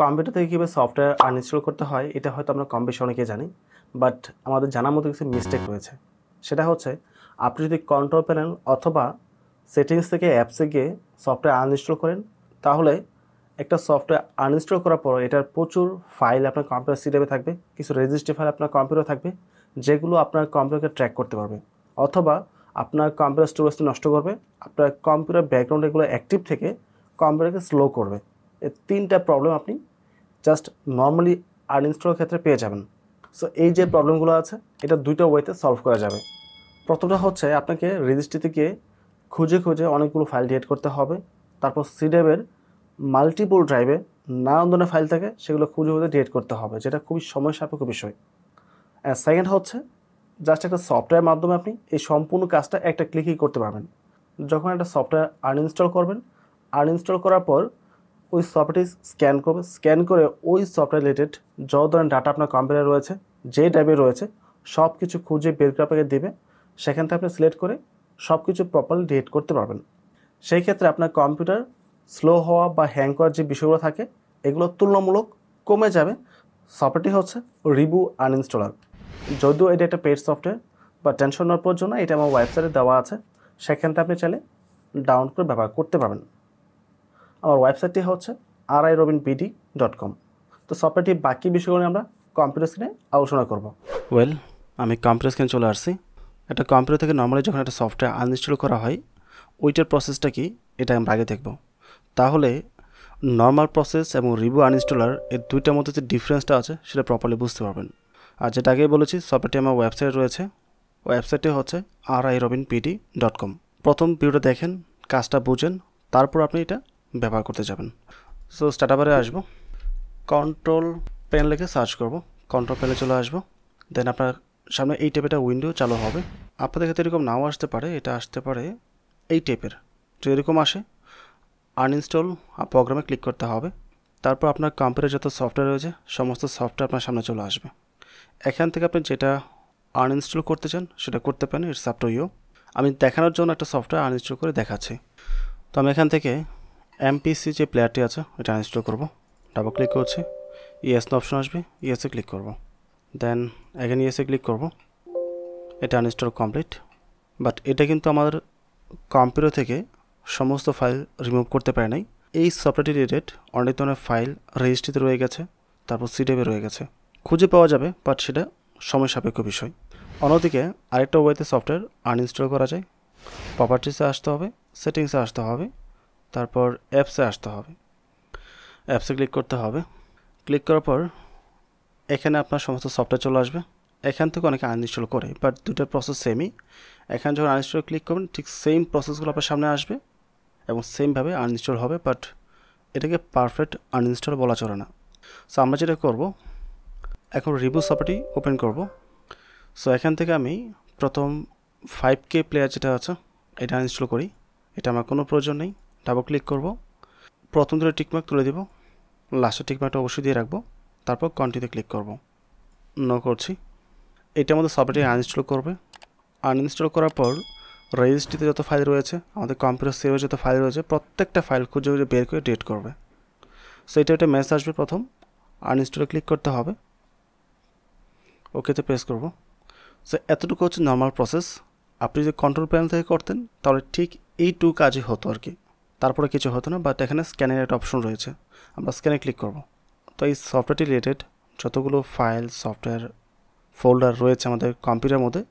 computer থেকে কীভাবে software uninstall করতে হয় এটা হয়তো আমরা কম বেশি অনেকে জানি বাট আমাদের জানার মতো কিছু মিস্টেক রয়েছে সেটা হচ্ছে আপনি যদি কন্ট্রোল প্যানেল অথবা সেটিংস থেকে অ্যাপসে গিয়ে সফটওয়্যার আনইনস্টল করেন তাহলে একটা সফটওয়্যার আনইনস্টল করার পর এটার প্রচুর ফাইল আপনার কম্পিউটার সিডেবে থাকবে কিছু রেজিস্ট্রি ফাইল আপনার কম্পিউটার থাকবে যেগুলো আপনার কম্পিউটারকে ট্র্যাক করতে পারবে অথবা আপনার কম্পিউটার স্টোরেজটি নষ্ট করবে আপনার কম্পিউটার ব্যাকগ্রাউন্ড এগুলো অ্যাক্টিভ থেকে কম্পিউটারকে স্লো করবে তিনটা প্রবলেম আপনি জাস্ট নর্মালি আনইনস্টলের ক্ষেত্রে পেয়ে যাবেন সো এই যে প্রবলেমগুলো আছে এটা দুইটা ওয়েতে সলভ করা যাবে প্রথমটা হচ্ছে আপনাকে রেজিস্ট্রিতে গিয়ে খুঁজে খুঁজে অনেকগুলো ফাইল ডিলিট করতে হবে তারপর সিডেবের মাল্টিপল ড্রাইভে নানান ধরনের ফাইল থাকে সেগুলো খুঁজে খুঁজে ডিলিট করতে হবে যেটা খুবই সময় সাপেক্ষ বিষয় আর সেকেন্ড হচ্ছে জাস্ট একটা সফটওয়্যার মাধ্যমে আপনি এই সম্পূর্ণ কাজটা একটা ক্লিকই করতে পারবেন যখন একটা সফটওয়্যার আনইনস্টল করবেন আনইনস্টল করার পর ওই সফটওয়্যারটি স্ক্যান করবে স্ক্যান করে ওই সফটওয়্যার রিলেটেড যত ধরনের ডাটা আপনার কম্পিউটারে রয়েছে যে টাইপে রয়েছে সব কিছু খুঁজে বের করে আপনাকে দেবে সেখান থেকে আপনি সিলেক্ট করে সব কিছু প্রপারলি ডিলিট করতে পারবেন সেই ক্ষেত্রে আপনার কম্পিউটার স্লো হওয়া বা হ্যাং করার যে বিষয়গুলো থাকে এগুলো তুলনামূলক কমে যাবে সফটওয়্যারটি হচ্ছে রিবু আনইনস্টলার যদিও এটা একটা পেড সফটওয়্যার বা টেনশন নেওয়ার জন্য এটা আমার ওয়েবসাইটে দেওয়া আছে সেখান থেকে আপনি চাইলে ডাউনলোড করে ব্যবহার করতে পারবেন আমার ওয়েবসাইটটি হচ্ছে R I Robin PD dot com তো সফটওয়্যারটি বাকি বিষয়গুলো আমরা কম্পিউটার স্ক্রিনে আলোচনা করব ওয়েল আমি কম্পিউটার স্ক্রিনে চলে আসছি একটা কম্পিউটার থেকে নর্মালি যখন একটা সফটওয়্যার আনইনস্টল করা হয় ওইটার প্রসেসটা কি এটা আমরা আগে দেখব তাহলে নর্মাল প্রসেস এবং রিভু আনইনস্টলার এর দুইটার মধ্যে যে ডিফারেন্সটা আছে সেটা প্রপারলি বুঝতে পারবেন আর যেটা আগেই বলেছি সফটওয়্যারটি আমার ওয়েবসাইট রয়েছে ওয়েবসাইটটি হচ্ছে R I Robin PD dot com প্রথম ভিডিওটা দেখেন কাজটা বুঝেন তারপর আপনি এটা ব্যবহার করতে যাবেন সো স্টার্টাবারে আসবো কন্ট্রোল প্যান লেখে সার্চ করব কন্ট্রোল প্যানে চলে আসবো দেন আপনার সামনে এই টাইপের একটা উইন্ডো চালু হবে আপনাদের ক্ষেত্রে এরকম নাও আসতে পারে এটা আসতে পারে এই টাইপের তো এরকম আসে আনইনস্টল প্রোগ্রামে ক্লিক করতে হবে তারপর আপনার কম্পিউটার যত সফটওয়্যার রয়েছে সমস্ত সফটওয়্যার আপনার সামনে চলে আসবে এখান থেকে আপনি যেটা আনইনস্টল করতে চান সেটা করতে পারেন এর সফটওয়্যার ইউ আমি দেখানোর জন্য একটা সফটওয়্যার আনইনস্টল করে দেখাচ্ছি তো আমি এখান থেকে এমপিসি যে প্লেয়ারটি আছে এটা আনইনস্টল করবো ডাবল ক্লিক করছি ইয়েস অপশন আসবে ইয়েসে ক্লিক করব দেন এখানে ইয়েসে ক্লিক করব এটা আনইনস্টল কমপ্লিট বাট এটা কিন্তু আমাদের কম্পিউটার থেকে সমস্ত ফাইল রিমুভ করতে পারে নাই এই সফটওয়্যারটি রিলেটেড অনেক ধরনের ফাইল রেজিস্ট্রিতে রয়ে গেছে তারপর সিডেবে রয়ে গেছে খুঁজে পাওয়া যাবে বাট সেটা সময় সাপেক্ষ বিষয় অন্যদিকে আরেকটা ওয়েতে সফটওয়্যার আনইনস্টল করা যায় প্রপার্টিসে আসতে হবে সেটিংসে আসতে হবে তারপর অ্যাপসে আসতে হবে অ্যাপসে ক্লিক করতে হবে ক্লিক করার পর এখানে আপনার সমস্ত সফটওয়্যার চলে আসবে এখান থেকে অনেকে আনইনস্টল করে বাট দুটো প্রসেস সেমই এখানে যখন আনইনস্টল ক্লিক করবেন ঠিক সেম প্রসেসগুলো আপনার সামনে আসবে এবং সেমভাবে আনইনস্টল হবে বাট এটাকে পারফেক্ট আনইনস্টল বলা চলে না সো আমরা যেটা করবো এখন রিভিউ সফটটি ওপেন করব সো এখান থেকে আমি প্রথম ফাইভ কে প্লেয়ার যেটা আছে এটা আনইনস্টল করি এটা আমার কোনো প্রয়োজন নেই ডাবল ক্লিক করব প্রথম দুটো টিকমার্ক তুলে দেব লাস্টের টিকমার্কটা অবশ্যই দিয়ে রাখবো তারপর কন্টিনিউতে ক্লিক করব নো করছি এটা আমাদের সফটওয়্যার আনইনস্টল করবে আনইনস্টল করার পর রেজিস্ট্রিতে যত ফাইল রয়েছে আমাদের কম্পিউটার সেভে যত ফাইল রয়েছে প্রত্যেকটা ফাইল খুঁজে খুঁজে বের করে ডেট করবে সো এটা একটা মেসেজ আসবে প্রথম আনইনস্টলে ক্লিক করতে হবে ওকেতে প্রেস করব সো এতটুকু হচ্ছে নর্মাল প্রসেস আপনি যদি কন্ট্রোল প্যানেল থেকে করতেন তাহলে ঠিক এই টু কাজই হতো আর কি তারপরে কিছু হতো না বাট এখানে স্ক্যানের একটা অপশন রয়েছে আমরা স্ক্যানে ক্লিক করব তো এই সফটওয়্যারটি রিলেটেড যতগুলো ফাইল সফটওয়্যার ফোল্ডার রয়েছে আমাদের কম্পিউটার মধ্যে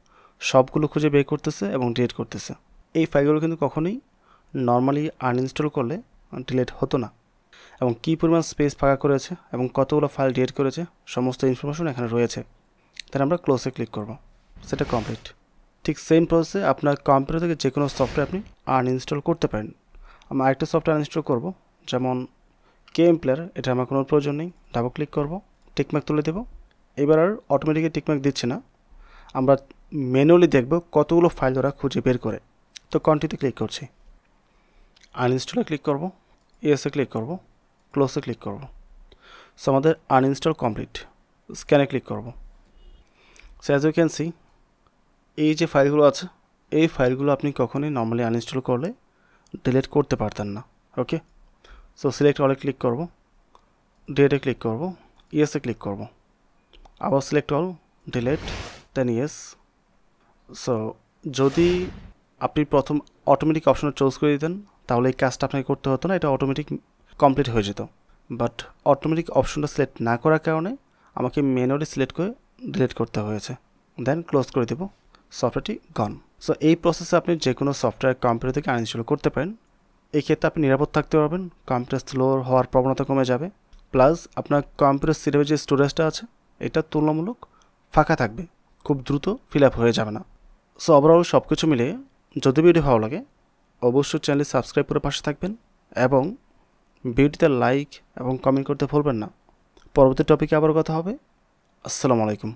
সবগুলো খুঁজে বের করতেছে এবং ডিলিট করতেছে এই ফাইলগুলো কিন্তু কখনোই নর্মালি আনইনস্টল করলে ডিলেট হতো না এবং কী পরিমাণ স্পেস ফাঁকা করেছে এবং কতগুলো ফাইল ডিলেট করেছে সমস্ত ইনফরমেশন এখানে রয়েছে তাহলে আমরা ক্লোজে ক্লিক করব সেটা কমপ্লিট ঠিক সেম প্রসেসে আপনার কম্পিউটার থেকে যে কোনো সফটওয়্যার আপনি আনইনস্টল করতে পারেন আমি আরেকটা সফটওয়্যার ইনস্টল করব যেমন কে এমপ্লেয়ার এটা আমার কোনো প্রয়োজন নেই ডাবল ক্লিক করব টিকম্যাক তুলে দেব এবার আর অটোমেটিক্যালি টিকম্যাক দিচ্ছে না আমরা ম্যানুয়ালি দেখব কতগুলো ফাইল ওরা খুঁজে বের করে তো কন্টিতে ক্লিক করছি আনইনস্টলে ক্লিক করব ইয়েসে ক্লিক করব ক্লোজে ক্লিক করব সো আমাদের আনইনস্টল কমপ্লিট স্ক্যানে ক্লিক করব so as you can see এই যে ফাইলগুলো আছে এই ফাইলগুলো আপনি কখনই নর্মালি আনইনস্টল করলে ডিলিট করতে পারতেন না ওকে সো সিলেক্ট অলে ক্লিক করব ডেটে ক্লিক করব ইয়েসে ক্লিক করব আবার select all delete then yes so যদি আপনি প্রথম অটোমেটিক অপশনে চুজ করে দিতেন তাহলে এই কাজটা আপনাকে করতে হতো না এটা অটোমেটিক কমপ্লিট হয়ে যেত বাট অটোমেটিক অপশনটা সিলেক্ট না করার কারণে আমাকে মেনুয়ালি সিলেক্ট করে ডিলিট করতে হয়েছে দেন ক্লোজ করে দেব সফটওয়্যারটি গন সো এই প্রসেসে আপনি যে কোনো সফটওয়্যার কম্পিউটার থেকে আনইনস্টল করতে পারেন এক্ষেত্রে আপনি নিরাপদ থাকতে পারবেন কম্পিউটার স্লো হওয়ার প্রবণতা কমে যাবে প্লাস আপনার কম্পিউটার সিলেবে যে স্টোরেজটা আছে এটা তুলনামূলক ফাঁকা থাকবে খুব দ্রুত ফিল আপ হয়ে যাবে না সো ওভারঅল সব কিছু মিলে যদি ভিডিও ভালো লাগে অবশ্যই চ্যানেল সাবস্ক্রাইব করে পাশে থাকবেন এবং ভিডিওতে লাইক এবং কমেন্ট করতে ভুলবেন না পরবর্তী টপিকে আবার কথা হবে আসসালামু আলাইকুম